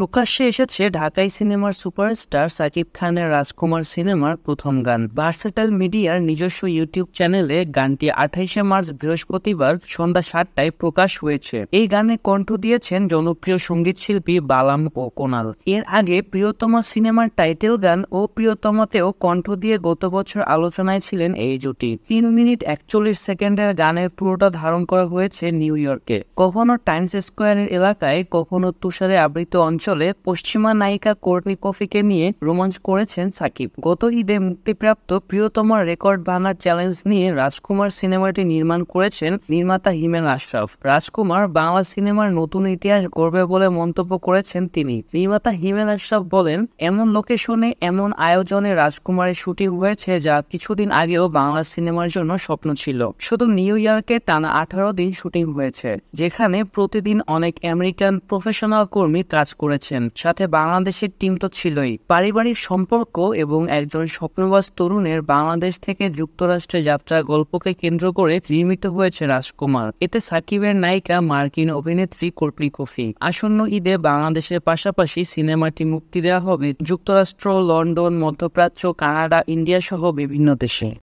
প্রকাশ্যে এসেছে ঢাকাই সিনেমার সুপারস্টার সাকিব খানের রাজকুমার সিনেমার প্রথম গান বার্সেটাল মিডিয়ার নিজস্ব ইউটিউব চ্যানেলে গানটি আঠাইশে মার্চ বৃহস্পতিবার সন্ধ্যা সাতটায় প্রকাশ হয়েছে এই গানে কণ্ঠ দিয়েছেন জনপ্রিয় সঙ্গীত শিল্পী বালাম ও কোনাল এর আগে প্রিয়তমা সিনেমার টাইটেল গান ও প্রিয়তমাতেও কণ্ঠ দিয়ে গত বছর আলোচনায় ছিলেন এই জুটি তিন মিনিট একচল্লিশ সেকেন্ডের গানের পুরোটা ধারণ করা হয়েছে নিউ ইয়র্কে কখনো টাইমস স্কোয়ারের এলাকায় কখনো তুষারে আবৃত অঞ্চল অঞ্চলে পশ্চিমা নায়িকা কোর্টনি কফিকে নিয়ে রোমাঞ্চ করেছেন সাকিব গত ঈদে মুক্তিপ্রাপ্ত প্রিয়তম রেকর্ড ভাঙার চ্যালেঞ্জ নিয়ে রাজকুমার সিনেমাটি নির্মাণ করেছেন নির্মাতা হিমেল আশরাফ রাজকুমার বাংলা সিনেমার নতুন ইতিহাস গড়বে বলে মন্তব্য করেছেন তিনি নির্মাতা হিমেল আশরাফ বলেন এমন লোকেশনে এমন আয়োজনে রাজকুমারের শুটিং হয়েছে যা কিছুদিন আগেও বাংলা সিনেমার জন্য স্বপ্ন ছিল শুধু নিউ ইয়র্কে টানা আঠারো দিন শুটিং হয়েছে যেখানে প্রতিদিন অনেক আমেরিকান প্রফেশনাল কর্মী কাজ করে করেছেন সাথে বাংলাদেশের টিম তো ছিলই পারিবারিক সম্পর্ক এবং একজন স্বপ্নবাস তরুণের বাংলাদেশ থেকে যুক্তরাষ্ট্রে যাত্রা গল্পকে কেন্দ্র করে নির্মিত হয়েছে রাজকুমার এতে সাকিবের নায়িকা মার্কিন অভিনেত্রী কর্পি কফি আসন্ন ঈদে বাংলাদেশের পাশাপাশি সিনেমাটি মুক্তি দেওয়া হবে যুক্তরাষ্ট্র লন্ডন মধ্যপ্রাচ্য কানাডা ইন্ডিয়া সহ বিভিন্ন দেশে